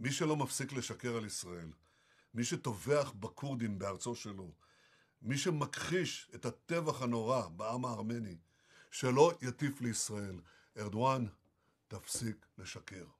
מי שלא מפסיק לשקר על ישראל, מי שטובח בכורדים בארצו שלו, מי שמכחיש את הטבח הנורא בעם הארמני, שלא יטיף לישראל. ארדואן, תפסיק לשקר.